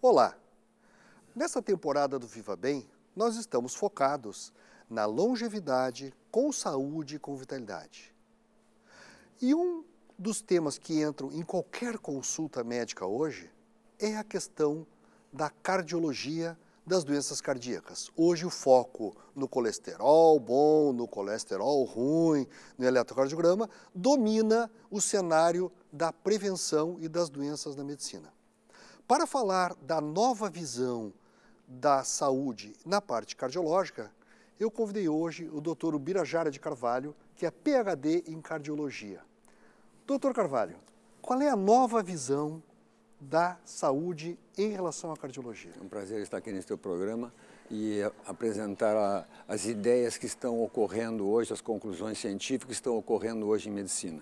Olá! Nessa temporada do Viva Bem, nós estamos focados na longevidade com saúde e com vitalidade. E um dos temas que entram em qualquer consulta médica hoje é a questão da cardiologia das doenças cardíacas. Hoje o foco no colesterol bom, no colesterol ruim, no eletrocardiograma, domina o cenário da prevenção e das doenças na medicina. Para falar da nova visão da saúde na parte cardiológica, eu convidei hoje o Dr. Ubirajara de Carvalho, que é PhD em cardiologia. Dr. Carvalho, qual é a nova visão da saúde em relação à cardiologia. É um prazer estar aqui neste teu programa e apresentar a, as ideias que estão ocorrendo hoje, as conclusões científicas que estão ocorrendo hoje em medicina.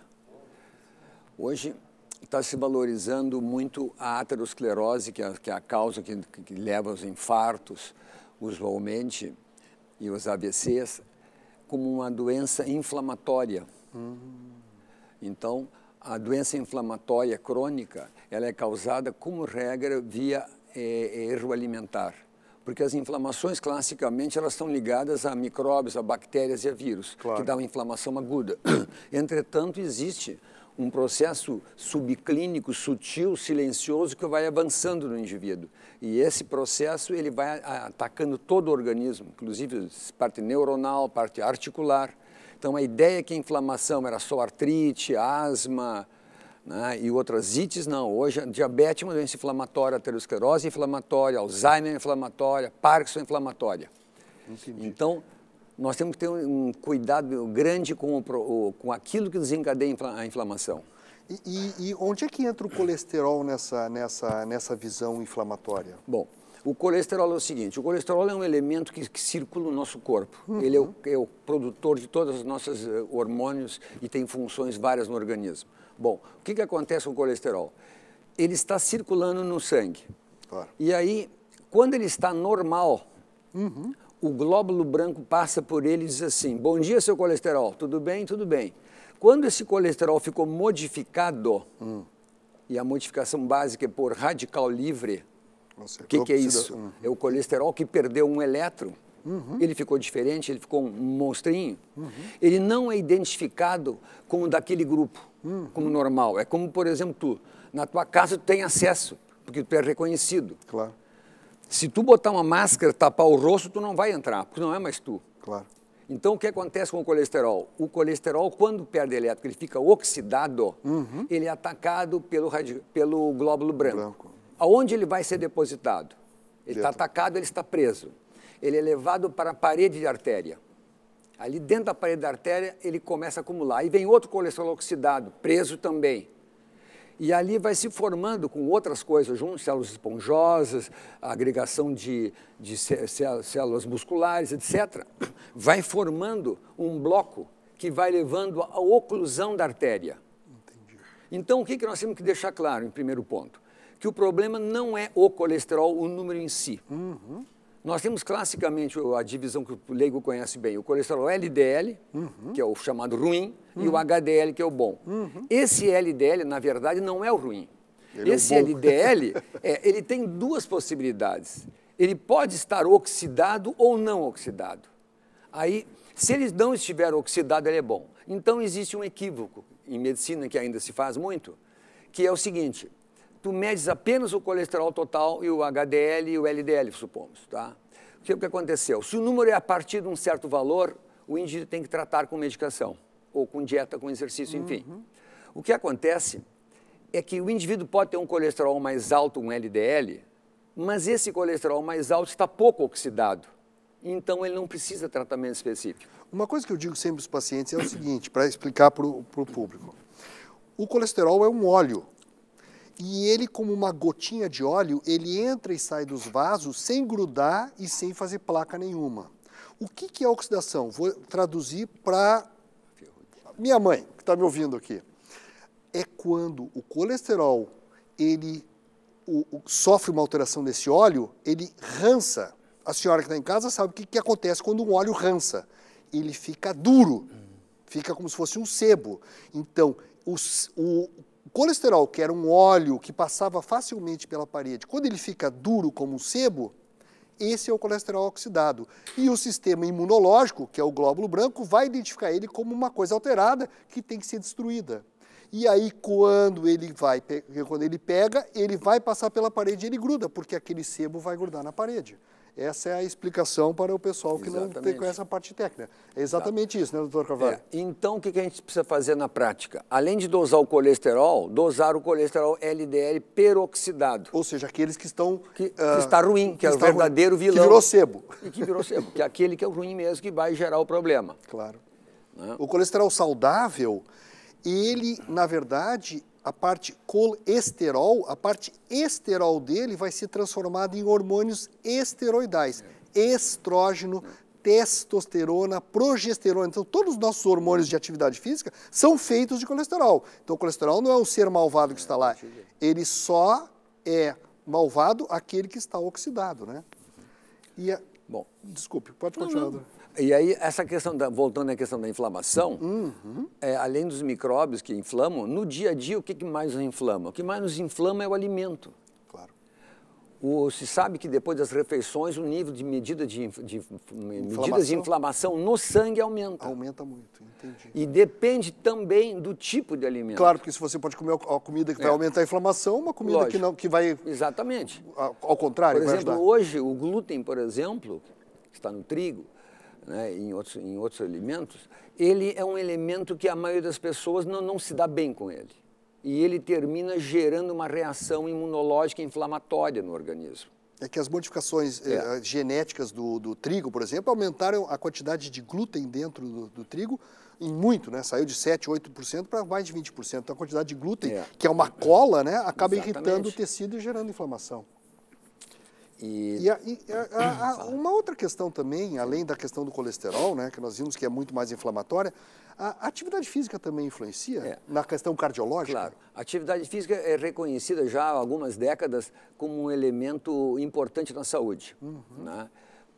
Hoje está se valorizando muito a aterosclerose, que é, que é a causa que, que leva aos infartos, usualmente, e os AVCs, como uma doença inflamatória. Uhum. Então, a doença inflamatória crônica ela é causada, como regra, via é, é, erro alimentar. Porque as inflamações, classicamente, elas estão ligadas a micróbios, a bactérias e a vírus, claro. que dá uma inflamação aguda. Entretanto, existe um processo subclínico, sutil, silencioso, que vai avançando no indivíduo. E esse processo ele vai atacando todo o organismo, inclusive parte neuronal, parte articular. Então a ideia é que a inflamação era só artrite, asma né, e outras ites, não. Hoje diabetes é uma doença inflamatória, aterosclerose inflamatória, Alzheimer inflamatória, Parkinson inflamatória. Entendi. Então nós temos que ter um cuidado grande com, o, com aquilo que desencadeia a inflamação. E, e, e onde é que entra o colesterol nessa, nessa, nessa visão inflamatória? Bom, o colesterol é o seguinte, o colesterol é um elemento que, que circula no nosso corpo. Uhum. Ele é o, é o, produtor de todas as nossas eh, hormônios e tem funções várias no organismo. Bom, o que, que acontece com o colesterol? Ele está circulando no sangue. Claro. E aí, quando ele está normal, uhum. o glóbulo branco passa por ele e diz assim, bom dia, seu colesterol, tudo bem? Tudo bem. Quando esse colesterol ficou modificado, uhum. e a modificação básica é por radical livre, o que, que, é isso? Uhum. É o colesterol que perdeu um elétron. Uhum. Ele ficou diferente, ele ficou um monstrinho. Uhum. Ele não é identificado como daquele grupo, uhum. como normal. É como, por exemplo, tu, na tua casa tu tem acesso, porque tu é reconhecido. Claro. Se tu botar uma máscara, tapar o rosto, tu não vai entrar, porque não é mais tu. Claro. Então, o que acontece com o colesterol? O colesterol, quando perde elétrico, ele fica oxidado, uhum. ele é atacado pelo, radio... pelo glóbulo branco. branco. Aonde ele vai ser depositado? Ele está atacado, ele está preso. Ele é levado para a parede de artéria. Ali dentro da parede da artéria, ele começa a acumular. E vem outro colesterol oxidado, preso também. E ali vai se formando com outras coisas juntos, células esponjosas, agregação de, de células musculares, etc. Vai formando um bloco que vai levando à oclusão da artéria. Entendi. Então, o que nós temos que deixar claro, em primeiro ponto? que o problema não é o colesterol, o número em si. Uhum. Nós temos classicamente a divisão que o leigo conhece bem, o colesterol LDL, uhum. que é o chamado ruim, uhum. e o HDL, uhum. que é o bom. Uhum. Esse LDL, na verdade, não é o ruim. Ele Esse é o LDL, é, ele tem duas possibilidades. Ele pode estar oxidado ou não oxidado. Aí, se ele não estiver oxidado, ele é bom. Então, existe um equívoco em medicina que ainda se faz muito, que é o seguinte, tu medes apenas o colesterol total e o HDL e o LDL, supomos, tá? O que, é que aconteceu? Se o número é a partir de um certo valor, o indivíduo tem que tratar com medicação, ou com dieta, com exercício, enfim. Uhum. O que acontece é que o indivíduo pode ter um colesterol mais alto, um LDL, mas esse colesterol mais alto está pouco oxidado. Então ele não precisa de tratamento específico. Uma coisa que eu digo sempre para os pacientes é o seguinte, para explicar para o público. O colesterol é um óleo e ele, como uma gotinha de óleo, ele entra e sai dos vasos sem grudar e sem fazer placa nenhuma. O que, que é oxidação? Vou traduzir para minha mãe, que está me ouvindo aqui. É quando o colesterol ele o, o, sofre uma alteração desse óleo, ele rança. A senhora que está em casa sabe o que, que acontece quando um óleo rança. Ele fica duro, fica como se fosse um sebo. Então, o, o o colesterol, que era um óleo que passava facilmente pela parede, quando ele fica duro como um sebo, esse é o colesterol oxidado. E o sistema imunológico, que é o glóbulo branco, vai identificar ele como uma coisa alterada que tem que ser destruída. E aí, quando ele vai, quando ele pega, ele vai passar pela parede e ele gruda, porque aquele sebo vai grudar na parede. Essa é a explicação para o pessoal que exatamente. não tem, conhece a parte técnica. É exatamente tá. isso, né, doutor Carvalho? É. Então, o que a gente precisa fazer na prática? Além de dosar o colesterol, dosar o colesterol LDL peroxidado. Ou seja, aqueles que estão... Que, uh, está ruim, que, que é o verdadeiro ruim, vilão. Que virou sebo. E que virou sebo, que é aquele que é o ruim mesmo, que vai gerar o problema. Claro. Né? O colesterol saudável, ele, na verdade, a parte colesterol, a parte esterol dele vai ser transformada em hormônios esteroidais, é. estrógeno, testosterona, progesterona. Então, todos os nossos hormônios de atividade física são feitos de colesterol. Então, o colesterol não é um ser malvado que está lá. É, Ele só é malvado aquele que está oxidado, né? E a... Bom, desculpe, pode continuar. Não, não. E aí, essa questão, da, voltando à questão da inflamação, uhum. é, além dos micróbios que inflamam, no dia a dia o que, que mais nos inflama? O que mais nos inflama é o alimento. Claro. O, se sabe que depois das refeições o nível de medida de, de, medidas de inflamação no sangue aumenta. Aumenta muito, entendi. E depende também do tipo de alimento. Claro, porque se você pode comer a comida que vai é. aumentar a inflamação, uma comida que não que vai Exatamente. Ao contrário, Por exemplo, hoje o glúten, por exemplo, que está no trigo, né, em, outros, em outros alimentos ele é um elemento que a maioria das pessoas não, não se dá bem com ele. E ele termina gerando uma reação imunológica inflamatória no organismo. É que as modificações eh, é. eh, genéticas do, do, trigo, por exemplo, aumentaram a quantidade de glúten dentro do, do trigo em muito, né? Saiu de 7, 8% para mais de 20%. Então a quantidade de glúten, é. que é uma cola, né, acaba Exatamente. irritando o tecido e gerando inflamação. E, e, a, e a, a, uma outra questão também, além da questão do colesterol, né, que nós vimos que é muito mais inflamatória, a atividade física também influencia é. na questão cardiológica? Claro. A atividade física é reconhecida já há algumas décadas como um elemento importante na saúde. Uhum. Né?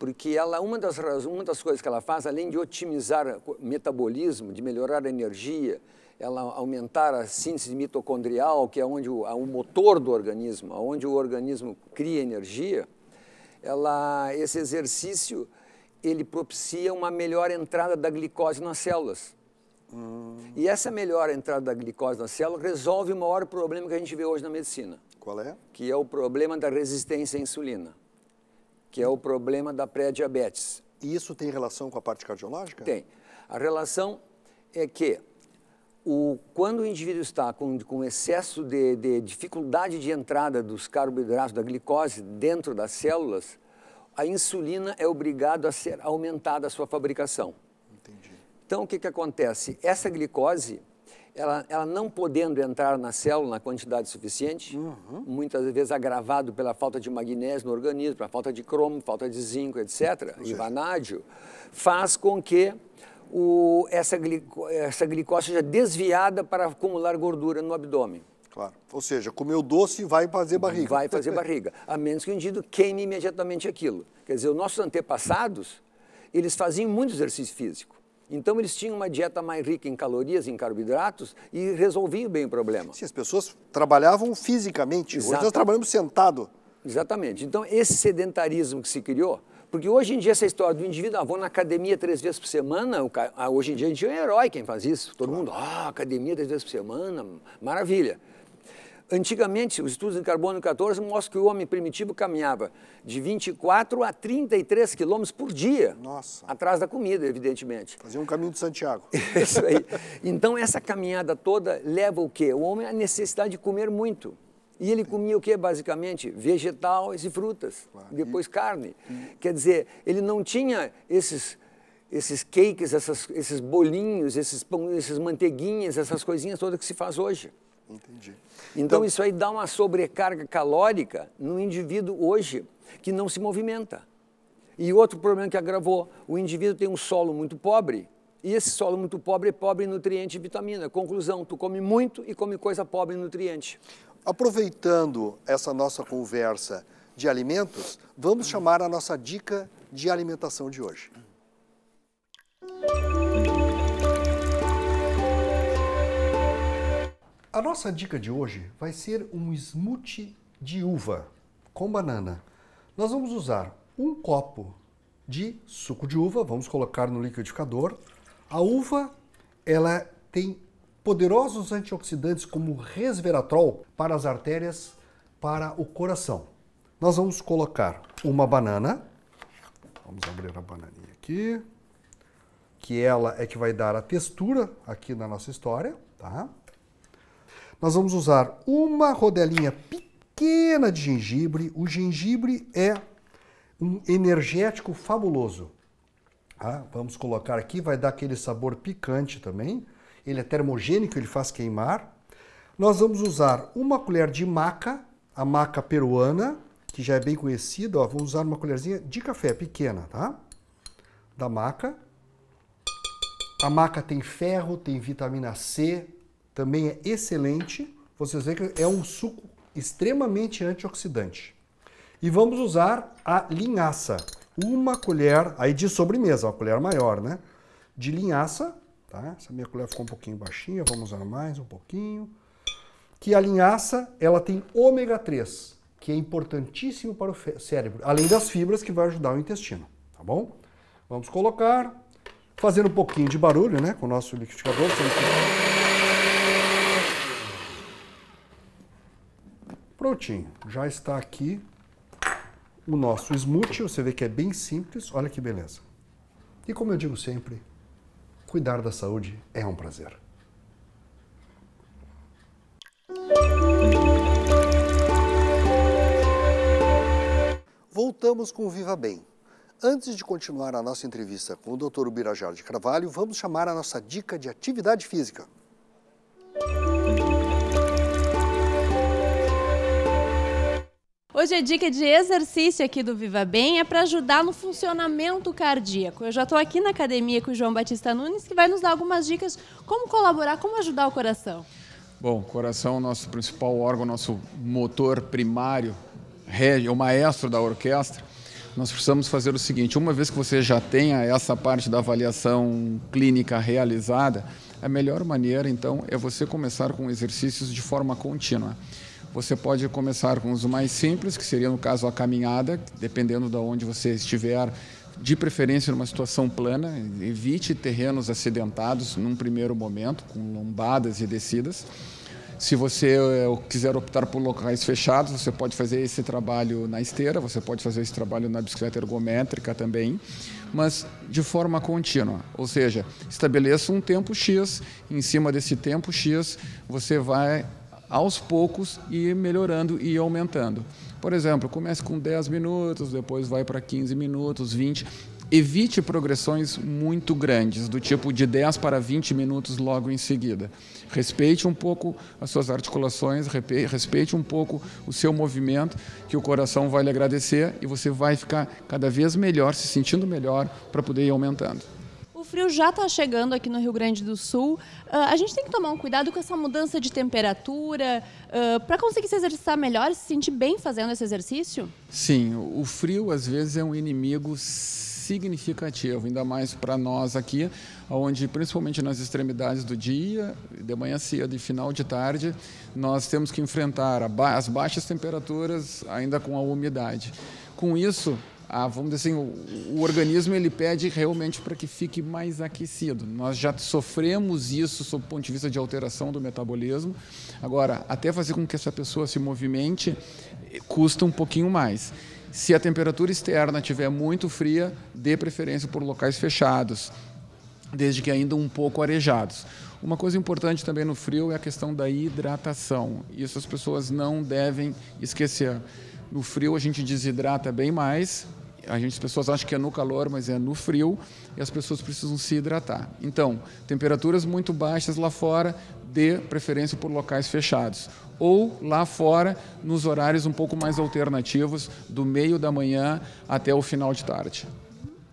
Porque ela, uma, das, uma das coisas que ela faz, além de otimizar o metabolismo, de melhorar a energia, ela aumentar a síntese mitocondrial, que é onde o, o motor do organismo, onde o organismo cria energia, ela, esse exercício ele propicia uma melhor entrada da glicose nas células. Hum. E essa melhor entrada da glicose na célula resolve o maior problema que a gente vê hoje na medicina. Qual é? Que é o problema da resistência à insulina, que é o problema da pré-diabetes. E isso tem relação com a parte cardiológica? Tem. A relação é que o, quando o indivíduo está com, com excesso de, de, dificuldade de entrada dos carboidratos, da glicose dentro das células, a insulina é obrigada a ser aumentada a sua fabricação. Entendi. Então, o que, que acontece? Essa glicose, ela, ela não podendo entrar na célula na quantidade suficiente, uhum. muitas vezes agravado pela falta de magnésio no organismo, pela falta de cromo, falta de zinco, etc., e vanádio, faz com que o, essa, glico, essa glicose seja desviada para acumular gordura no abdômen. Claro. Ou seja, comeu doce vai fazer barriga. Vai fazer barriga, a menos que o indivíduo queime imediatamente aquilo. Quer dizer, os nossos antepassados, eles faziam muito exercício físico. Então eles tinham uma dieta mais rica em calorias, em carboidratos e resolviam bem o problema. Sim, as pessoas trabalhavam fisicamente, Exato. hoje nós trabalhamos sentado. Exatamente. Então esse sedentarismo que se criou porque hoje em dia essa história do indivíduo, ah, vou na academia três vezes por semana, cara, ah, hoje em dia a gente é um herói quem faz isso. Todo mundo, ah, academia três vezes por semana, maravilha. Antigamente, os estudos em carbono 14 mostram que o homem primitivo caminhava de 24 a 33 quilômetros por dia. Nossa. Atrás da comida, evidentemente. Fazia um caminho de Santiago. Isso aí. Então, essa caminhada toda leva o quê? O homem à necessidade de comer muito. E ele comia o que basicamente? Vegetais e frutas, claro. depois carne. Hum. Quer dizer, ele não tinha esses esses cakes, essas, esses bolinhos, esses pão, essas manteiguinhas, essas coisinhas todas que se faz hoje. Entendi. Então, então isso aí dá uma sobrecarga calórica no indivíduo hoje que não se movimenta. E outro problema que agravou, o indivíduo tem um solo muito pobre, e esse solo muito pobre é pobre em nutriente e vitamina. Conclusão, tu come muito e come coisa pobre em nutriente. Aproveitando essa nossa conversa de alimentos, vamos chamar a nossa dica de alimentação de hoje. A nossa dica de hoje vai ser um smoothie de uva com banana. Nós vamos usar um copo de suco de uva, vamos colocar no liquidificador. A uva, ela tem poderosos antioxidantes como resveratrol para as artérias, para o coração. Nós vamos colocar uma banana. Vamos abrir a bananinha aqui. Que ela é que vai dar a textura aqui na nossa história, tá? Nós vamos usar uma rodelinha pequena de gengibre. O gengibre é um energético fabuloso. Ah, vamos colocar aqui, vai dar aquele sabor picante também ele é termogênico, ele faz queimar. Nós vamos usar uma colher de maca, a maca peruana, que já é bem conhecida. Ó, vamos usar uma colherzinha de café pequena, tá? Da maca. A maca tem ferro, tem vitamina C, também é excelente. Vocês veem que é um suco extremamente antioxidante. E vamos usar a linhaça. Uma colher, aí de sobremesa, uma colher maior, né? De linhaça, Tá? Essa minha colher ficou um pouquinho baixinha, vamos usar mais um pouquinho. Que a linhaça, ela tem ômega 3, que é importantíssimo para o cérebro, além das fibras que vai ajudar o intestino, tá bom? Vamos colocar, fazendo um pouquinho de barulho, né, com o nosso liquidificador. Prontinho, já está aqui o nosso smoothie, você vê que é bem simples, olha que beleza. E como eu digo sempre, Cuidar da saúde é um prazer. Voltamos com o Viva Bem. Antes de continuar a nossa entrevista com o Dr. Ubirajara de Carvalho, vamos chamar a nossa dica de atividade física. Hoje a dica de exercício aqui do Viva Bem é para ajudar no funcionamento cardíaco. Eu já estou aqui na academia com o João Batista Nunes, que vai nos dar algumas dicas como colaborar, como ajudar o coração. Bom, o coração é o nosso principal órgão, nosso motor primário, rege, é o maestro da orquestra. Nós precisamos fazer o seguinte: uma vez que você já tenha essa parte da avaliação clínica realizada, a melhor maneira, então, é você começar com exercícios de forma contínua. Você pode começar com os mais simples, que seria no caso a caminhada, dependendo de onde você estiver, de preferência numa situação plana, evite terrenos acidentados num primeiro momento, com lombadas e descidas. Se você eh, quiser optar por locais fechados, você pode fazer esse trabalho na esteira, você pode fazer esse trabalho na bicicleta ergométrica também, mas de forma contínua. Ou seja, estabeleça um tempo X, em cima desse tempo X, você vai aos poucos ir melhorando e aumentando. Por exemplo, comece com 10 minutos, depois vai para 15 minutos, 20. Evite progressões muito grandes, do tipo de 10 para 20 minutos logo em seguida. Respeite um pouco as suas articulações, respeite um pouco o seu movimento, que o coração vai lhe agradecer e você vai ficar cada vez melhor, se sentindo melhor para poder ir aumentando frio já está chegando aqui no Rio Grande do Sul. Uh, a gente tem que tomar um cuidado com essa mudança de temperatura uh, ah, para conseguir se exercitar melhor se sentir bem fazendo esse exercício? Sim, o frio às vezes é um inimigo significativo, ainda mais para nós aqui, onde principalmente nas extremidades do dia, de manhã cedo e final de tarde, nós temos que enfrentar as baixas temperaturas ainda com a umidade. Com isso, a, ah, vamos dizer assim, o, o organismo ele pede realmente para que fique mais aquecido. Nós já sofremos isso sob o ponto de vista de alteração do metabolismo. Agora, até fazer com que essa pessoa se movimente, eh, custa um pouquinho mais. Se a temperatura externa estiver muito fria, dê preferência por locais fechados, desde que ainda um pouco arejados. Uma coisa importante também no frio é a questão da hidratação. Isso as pessoas não devem esquecer. No frio a gente desidrata bem mais, a gente, as pessoas acham que é no calor, mas é no frio e as pessoas precisam se hidratar. Então, temperaturas muito baixas lá fora, dê preferência por locais fechados. Ou lá fora, nos horários um pouco mais alternativos, do meio da manhã até o final de tarde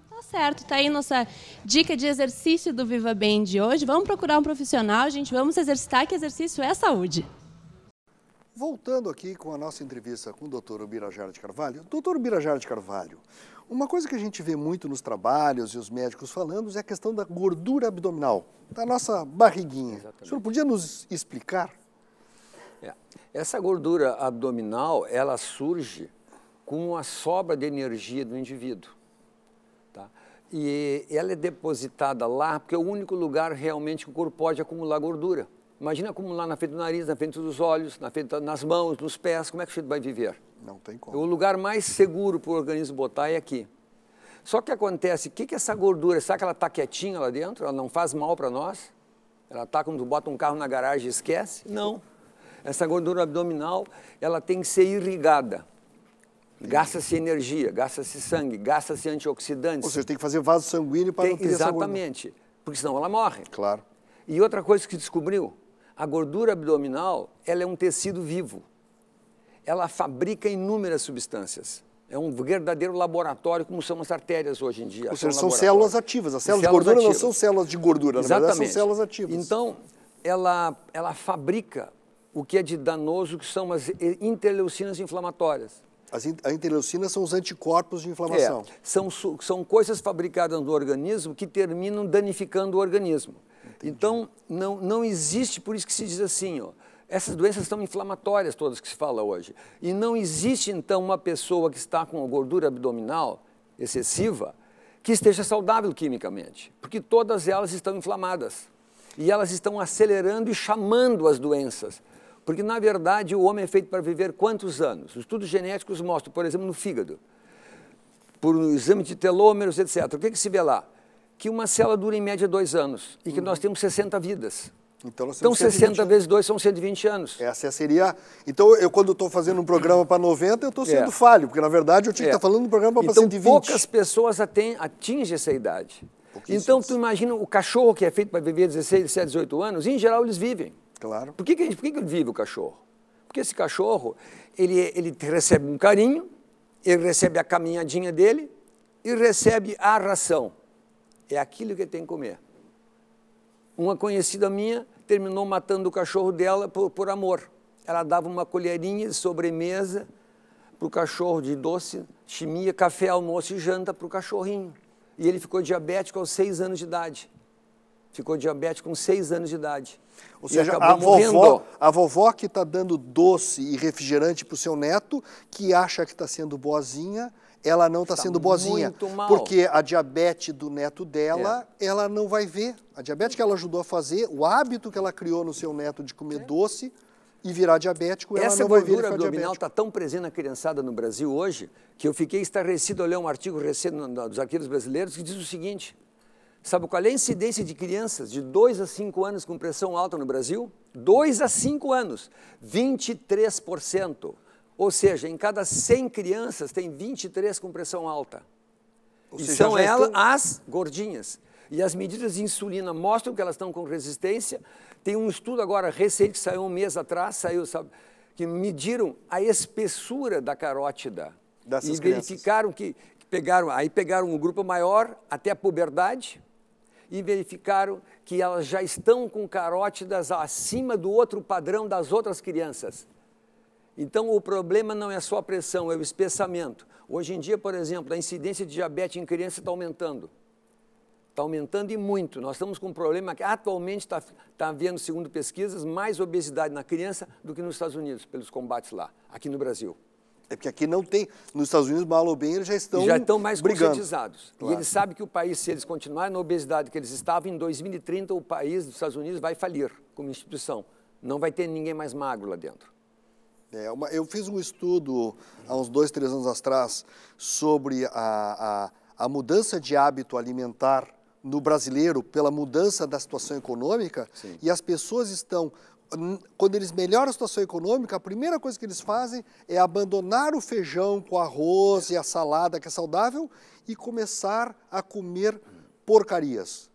tá certo, tá aí nossa dica de exercício do Viva Bem de hoje. Vamos procurar um profissional, gente, vamos exercitar que exercício é saúde. Voltando aqui com a nossa entrevista com o doutor Ubirajara de Carvalho. Doutor Ubirajara de Carvalho, uma coisa que a gente vê muito nos trabalhos e os médicos falando é a questão da gordura abdominal, da nossa barriguinha. Exatamente. O senhor podia nos explicar? É. Essa gordura abdominal, ela surge com uma sobra de energia do indivíduo. Tá? E ela é depositada lá porque é o único lugar realmente que o corpo pode acumular gordura. Imagina como lá na frente do nariz, na frente dos olhos, na frente, nas mãos, nos pés, como é que o cheiro vai viver? Não tem como. O lugar mais seguro para o organismo botar é aqui. Só que acontece, o que, que essa gordura, será que ela está quietinha lá dentro? Ela não faz mal para nós? Ela está quando bota um carro na garagem e esquece? Não. Essa gordura abdominal, ela tem que ser irrigada. Gasta-se energia, gasta-se sangue, gasta-se antioxidantes. Ou seja, tem que fazer vaso sanguíneo para tem, não ter Exatamente, porque senão ela morre. Claro. E outra coisa que descobriu, a gordura abdominal, ela é um tecido vivo. Ela fabrica inúmeras substâncias. É um verdadeiro laboratório, como são as artérias hoje em dia. Ou seja, são, células ativas. As células, células de gordura ativas. não são células de gordura, Exatamente. na verdade são células ativas. Então, ela, ela fabrica o que é de danoso, que são as interleucinas inflamatórias. As in, a interleucina são os anticorpos de inflamação. É, são, são coisas fabricadas no organismo que terminam danificando o organismo. Entendi. Então, não, não existe, por isso que se diz assim, ó, essas doenças são inflamatórias todas que se fala hoje. E não existe, então, uma pessoa que está com gordura abdominal excessiva que esteja saudável quimicamente, porque todas elas estão inflamadas. E elas estão acelerando e chamando as doenças. Porque, na verdade, o homem é feito para viver quantos anos? Os estudos genéticos mostram, por exemplo, no fígado, por um exame de telômeros, etc. O que, é que se vê lá? que uma célula dura em média dois anos e que uhum. nós temos 60 vidas. Então, nós temos então 60 anos. vezes 2 são 120 anos. Essa é seria. Então, eu quando estou fazendo um programa para 90, eu estou é. sendo é. falho, porque na verdade eu tinha é. que estar tá falando um programa para então, 120. Poucas pessoas atingem essa idade. Então, tu imagina o cachorro que é feito para viver 16, 17, 18 anos, em geral eles vivem. Claro. Por que, que, por que, que vive o cachorro? Porque esse cachorro, ele, ele recebe um carinho, ele recebe a caminhadinha dele e recebe a ração é aquilo que ele tem que comer. Uma conhecida minha terminou matando o cachorro dela por, por amor. Ela dava uma colherinha de sobremesa para o cachorro de doce, chimia, café, almoço e janta para o cachorrinho. E ele ficou diabético aos seis anos de idade. Ficou diabético com seis anos de idade. Ou seja, a vovó, a vovó que está dando doce e refrigerante para o seu neto, que acha que está sendo boazinha, ela não está tá sendo boazinha. Porque a diabetes do neto dela, é. ela não vai ver. A diabetes que ela ajudou a fazer, o hábito que ela criou no seu neto de comer é. doce e virar diabético, ela Essa não vai ver Essa gordura abdominal está tão presente na criançada no Brasil hoje, que eu fiquei estarrecido a ler um artigo recente dos arquivos brasileiros que diz o seguinte, sabe qual é a incidência de crianças de 2 a 5 anos com pressão alta no Brasil? 2 a 5 anos, 23%. Ou seja, em cada 100 crianças tem 23 com pressão alta. Ou e seja, são elas estão... as gordinhas. E as medidas de insulina mostram que elas estão com resistência. Tem um estudo agora recente que saiu um mês atrás, saiu, sabe, que mediram a espessura da carótida Dessas e verificaram que pegaram, aí pegaram um grupo maior até a puberdade e verificaram que elas já estão com carótidas acima do outro padrão das outras crianças. Então, o problema não é só a pressão, é o espessamento. Hoje em dia, por exemplo, a incidência de diabetes em criança está aumentando. Está aumentando e muito. Nós estamos com um problema que atualmente está, está havendo, segundo pesquisas, mais obesidade na criança do que nos Estados Unidos, pelos combates lá, aqui no Brasil. É porque aqui não tem. Nos Estados Unidos, mal ou bem, eles já estão. Já estão mais brigando. conscientizados. Claro. E eles sabem que o país, se eles continuarem na obesidade que eles estavam, em 2030 o país dos Estados Unidos vai falir como instituição. Não vai ter ninguém mais magro lá dentro. É uma, eu fiz um estudo há uns dois, três anos atrás sobre a, a, a mudança de hábito alimentar no brasileiro pela mudança da situação econômica Sim. e as pessoas estão quando eles melhoram a situação econômica, a primeira coisa que eles fazem é abandonar o feijão com arroz e a salada que é saudável e começar a comer porcarias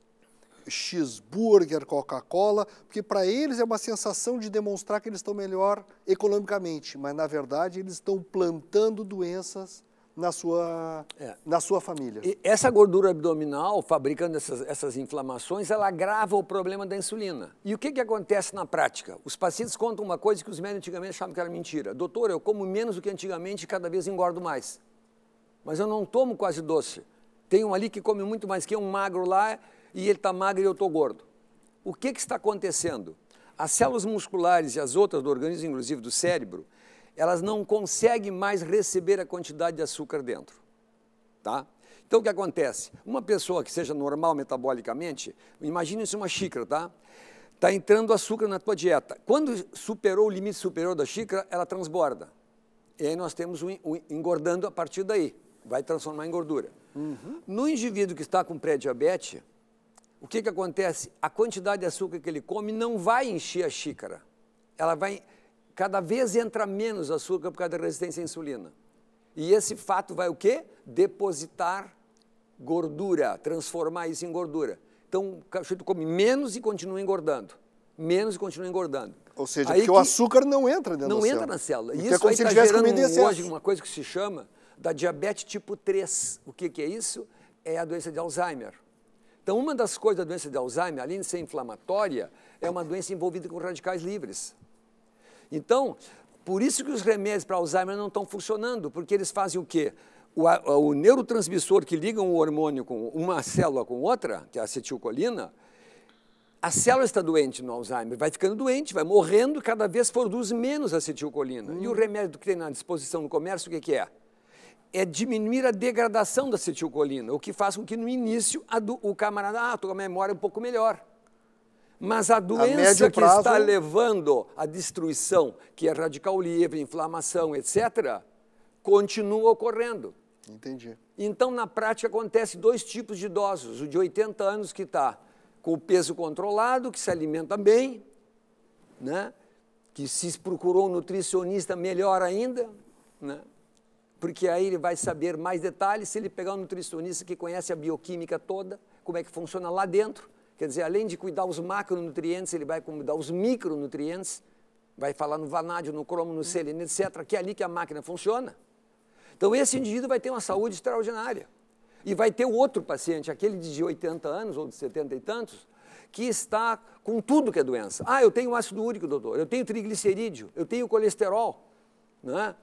cheeseburger, Coca-Cola, porque para eles é uma sensação de demonstrar que eles estão melhor economicamente, mas na verdade eles estão plantando doenças na sua, é. na sua família. E essa gordura abdominal, fabricando essas, essas inflamações, ela agrava o problema da insulina. E o que, que acontece na prática? Os pacientes contam uma coisa que os médicos antigamente achavam que era mentira. Doutor, eu como menos do que antigamente e cada vez engordo mais. Mas eu não tomo quase doce. Tem um ali que come muito mais que um magro lá e ele está magro e eu estou gordo. O que, que está acontecendo? As células musculares e as outras do organismo, inclusive do cérebro, elas não conseguem mais receber a quantidade de açúcar dentro. Tá? Então o que acontece? Uma pessoa que seja normal metabolicamente, imagine se é uma xícara, tá? Está entrando açúcar na tua dieta. Quando superou o limite superior da xícara, ela transborda. E aí nós temos o engordando a partir daí. Vai transformar em gordura. Uhum. No indivíduo que está com pré-diabetes, o que, que acontece? A quantidade de açúcar que ele come não vai encher a xícara. Ela vai. Cada vez entra menos açúcar por causa da resistência à insulina. E esse fato vai o quê? Depositar gordura, transformar isso em gordura. Então o cachorro come menos e continua engordando. Menos e continua engordando. Ou seja, aí porque o açúcar não entra dentro não da entra célula. Não entra na célula. É isso é como aí está gerando um, hoje uma coisa que se chama da diabetes tipo 3. O que, que é isso? É a doença de Alzheimer. Então, uma das coisas da doença de Alzheimer, além de ser inflamatória, é uma doença envolvida com radicais livres. Então, por isso que os remédios para Alzheimer não estão funcionando, porque eles fazem o quê? O, o neurotransmissor que liga um hormônio com uma célula com outra, que é a acetilcolina, a célula está doente no Alzheimer, vai ficando doente, vai morrendo, cada vez produz menos acetilcolina. Hum. E o hum. remédio que tem na disposição no comércio, o que, que é? é diminuir a degradação da acetilcolina, o que faz com que no início do, o camarada, ah, estou com a memória um pouco melhor. Mas a doença a que está levando à destruição, que é radical livre, inflamação, etc., continua ocorrendo. Entendi. Então, na prática, acontece dois tipos de idosos. O de 80 anos que está com o peso controlado, que se alimenta bem, né? que se procurou um nutricionista melhor ainda, né? porque aí ele vai saber mais detalhes se ele pegar um nutricionista que conhece a bioquímica toda, como é que funciona lá dentro. Quer dizer, além de cuidar os macronutrientes, ele vai cuidar os micronutrientes, vai falar no vanádio, no cromo, no seleno, etc., que é ali que a máquina funciona. Então esse indivíduo vai ter uma saúde extraordinária. E vai ter o outro paciente, aquele de 80 anos ou de 70 e tantos, que está com tudo que é doença. Ah, eu tenho ácido úrico, doutor, eu tenho triglicerídeo, eu tenho colesterol, né?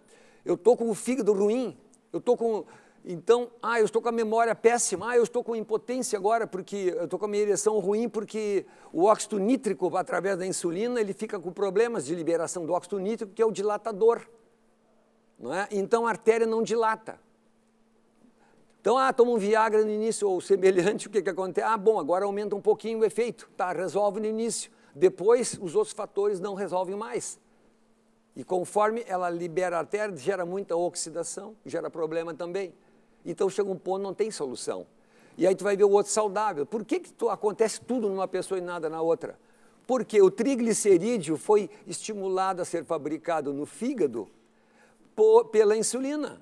eu estou com o fígado ruim, eu estou com. Então, ah, eu estou com a memória péssima, ah, eu estou com impotência agora porque eu estou com a minha ereção ruim porque o óxido nítrico, através da insulina, ele fica com problemas de liberação do óxido nítrico, que é o dilatador. Não é? Então, a artéria não dilata. Então, ah, toma um Viagra no início ou semelhante, o que, que acontece? Ah, bom, agora aumenta um pouquinho o efeito, tá, resolve no início. Depois, os outros fatores não resolvem mais. E conforme ela libera a terra, gera muita oxidação, gera problema também. Então chega um ponto não tem solução. E aí tu vai ver o outro saudável. Por que, que tu, acontece tudo numa pessoa e nada na outra? Porque o triglicerídeo foi estimulado a ser fabricado no fígado por, pela insulina.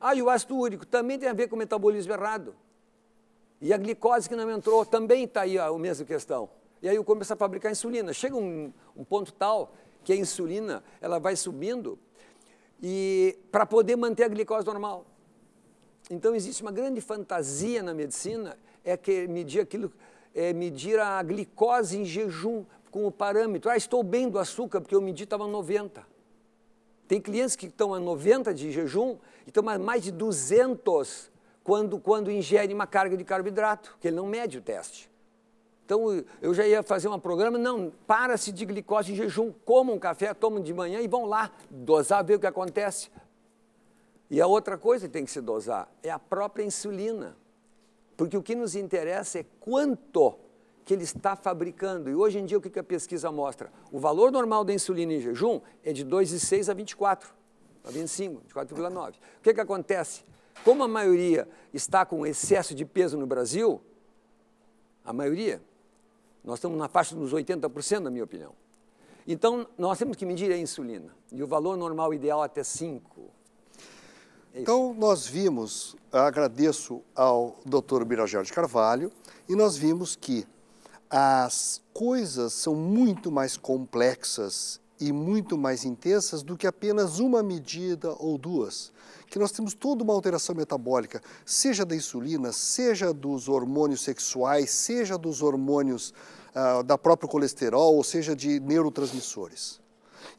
Ah, e o ácido úrico também tem a ver com o metabolismo errado. E a glicose que não entrou também está aí a, a mesma questão. E aí eu começo a fabricar insulina. Chega um, um ponto tal que a insulina, ela vai subindo e para poder manter a glicose normal. Então existe uma grande fantasia na medicina é que medir aquilo, é medir a glicose em jejum com o parâmetro. Ah, estou bem do açúcar porque eu medi estava 90. Tem clientes que estão a 90 de jejum e estão a mais de 200 quando, quando ingere uma carga de carboidrato, que ele não mede o teste. Então eu já ia fazer um programa, não, para-se de glicose em jejum, comam um café, tomam de manhã e vão lá dosar, ver o que acontece. E a outra coisa que tem que se dosar é a própria insulina, porque o que nos interessa é quanto que ele está fabricando. E hoje em dia o que a pesquisa mostra? O valor normal da insulina em jejum é de 2,6 a 24, a 25, 24,9. O que, que acontece? Como a maioria está com excesso de peso no Brasil, a maioria, nós estamos na faixa dos 80%, na minha opinião. Então, nós temos que medir a insulina. E o valor normal ideal é até 5. É então, nós vimos, agradeço ao Dr. Birajara de Carvalho, e nós vimos que as coisas são muito mais complexas e muito mais intensas do que apenas uma medida ou duas. Que nós temos toda uma alteração metabólica, seja da insulina, seja dos hormônios sexuais, seja dos hormônios ah, da própria colesterol, ou seja de neurotransmissores.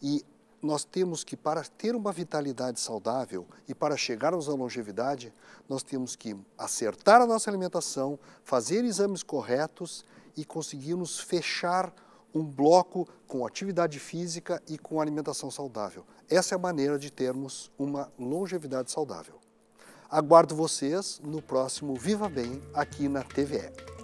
E nós temos que, para ter uma vitalidade saudável e para chegarmos à longevidade, nós temos que acertar a nossa alimentação, fazer exames corretos e conseguirmos fechar um bloco com atividade física e com alimentação saudável. Essa é a maneira de termos uma longevidade saudável. Aguardo vocês no próximo Viva Bem aqui na TVE.